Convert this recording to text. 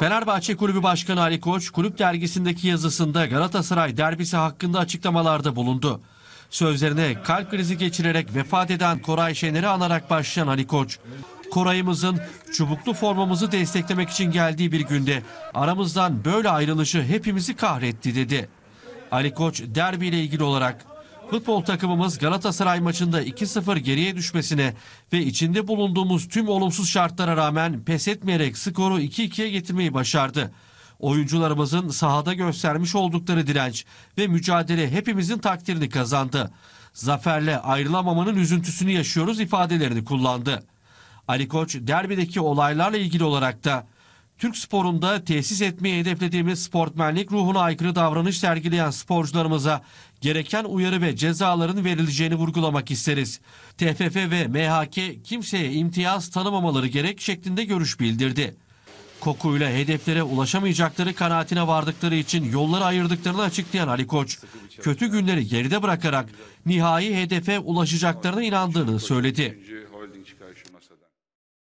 Fenerbahçe Kulübü Başkanı Ali Koç, kulüp dergisindeki yazısında Galatasaray derbisi hakkında açıklamalarda bulundu. Sözlerine kalp krizi geçirerek vefat eden Koray Şener'i anarak başlayan Ali Koç, Koray'ımızın çubuklu formamızı desteklemek için geldiği bir günde aramızdan böyle ayrılışı hepimizi kahretti dedi. Ali Koç derbiyle ilgili olarak futbol takımımız Galatasaray maçında 2-0 geriye düşmesine ve içinde bulunduğumuz tüm olumsuz şartlara rağmen pes etmeyerek skoru 2-2'ye getirmeyi başardı. Oyuncularımızın sahada göstermiş oldukları direnç ve mücadele hepimizin takdirini kazandı. Zaferle ayrılamamanın üzüntüsünü yaşıyoruz ifadelerini kullandı. Ali Koç derbideki olaylarla ilgili olarak da Türk sporunda tesis etmeyi hedeflediğimiz sportmenlik ruhuna aykırı davranış sergileyen sporcularımıza gereken uyarı ve cezaların verileceğini vurgulamak isteriz. TFF ve MHK kimseye imtiyaz tanımamaları gerek şeklinde görüş bildirdi. Kokuyla hedeflere ulaşamayacakları kanaatine vardıkları için yolları ayırdıklarını açıklayan Ali Koç, kötü günleri geride bırakarak nihai hedefe ulaşacaklarına inandığını söyledi.